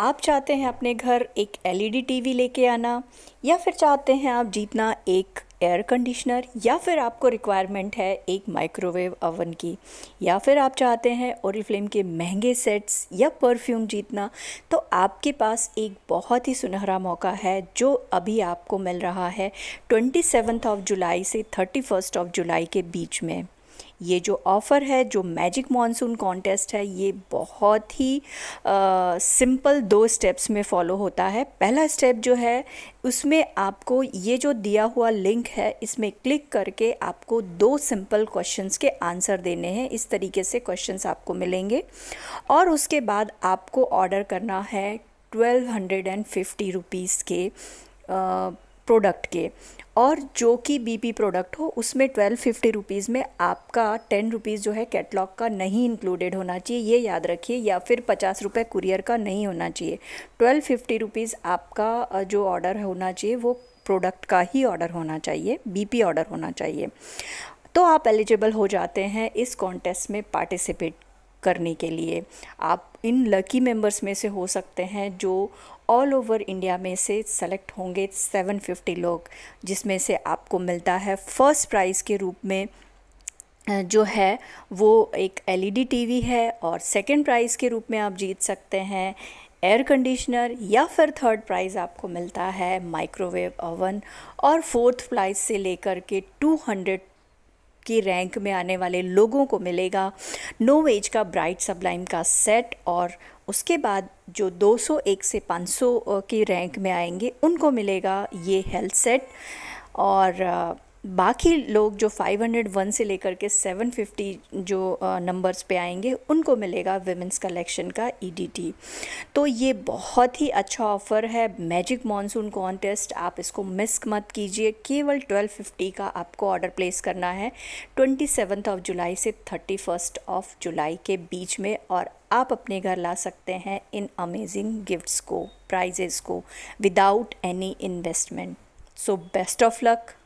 आप चाहते हैं अपने घर एक एलईडी टीवी e लेके आना या फिर चाहते हैं आप जीतना एक एयर कंडीशनर या फिर आपको रिक्वायरमेंट है एक माइक्रोवेव ओवन की या फिर आप चाहते हैं ओरिफ्लेम फ्लेम के महंगे सेट्स या परफ्यूम जीतना तो आपके पास एक बहुत ही सुनहरा मौका है जो अभी आपको मिल रहा है ट्वेंटी सेवन्थ ऑफ जुलाई से थर्टी फर्स्ट ऑफ जुलाई के बीच में ये जो ऑफ़र है जो मैजिक मॉनसून कॉन्टेस्ट है ये बहुत ही सिंपल दो स्टेप्स में फॉलो होता है पहला स्टेप जो है उसमें आपको ये जो दिया हुआ लिंक है इसमें क्लिक करके आपको दो सिंपल क्वेश्चंस के आंसर देने हैं इस तरीके से क्वेश्चंस आपको मिलेंगे और उसके बाद आपको ऑर्डर करना है twelve hundred and fifty rupees के प्रोडक्ट के और जो कि बीपी प्रोडक्ट हो उसमें ट्वेल्व फिफ्टी रुपीज़ में आपका टेन रुपीज़ जो है कैटलॉग का नहीं इंक्लूडेड होना चाहिए ये याद रखिए या फिर पचास रुपये कुरियर का नहीं होना चाहिए ट्वेल्व फिफ्टी रुपीज़ आपका जो ऑर्डर होना चाहिए वो प्रोडक्ट का ही ऑर्डर होना चाहिए बीपी ऑर्डर होना चाहिए तो आप एलिजिबल हो जाते हैं इस कॉन्टेस्ट में पार्टिसिपेट करने के लिए आप इन लकी मेंबर्स में से हो सकते हैं जो ऑल ओवर इंडिया में से सेलेक्ट होंगे 750 लोग जिसमें से आपको मिलता है फर्स्ट प्राइज़ के रूप में जो है वो एक एलईडी टीवी e है और सेकंड प्राइज़ के रूप में आप जीत सकते हैं एयर कंडीशनर या फिर थर्ड प्राइज़ आपको मिलता है माइक्रोवेव ओवन और फोर्थ प्राइज़ से लेकर के 200 की रैंक में आने वाले लोगों को मिलेगा नो एज का ब्राइट सबलाइम का सेट और उसके बाद जो 201 से 500 की रैंक में आएंगे उनको मिलेगा ये हेल्थ सेट और बाकी लोग जो 501 से लेकर के 750 जो नंबर्स पे आएंगे उनको मिलेगा वेमेंस कलेक्शन का ईडीटी e तो ये बहुत ही अच्छा ऑफ़र है मैजिक मॉनसून कॉन्टेस्ट आप इसको मिस मत कीजिए केवल 1250 का आपको ऑर्डर प्लेस करना है ट्वेंटी ऑफ जुलाई से थर्टी ऑफ जुलाई के बीच में और आप अपने घर ला सकते हैं इन अमेजिंग गिफ्ट्स को प्राइजेस को without any investment so best of luck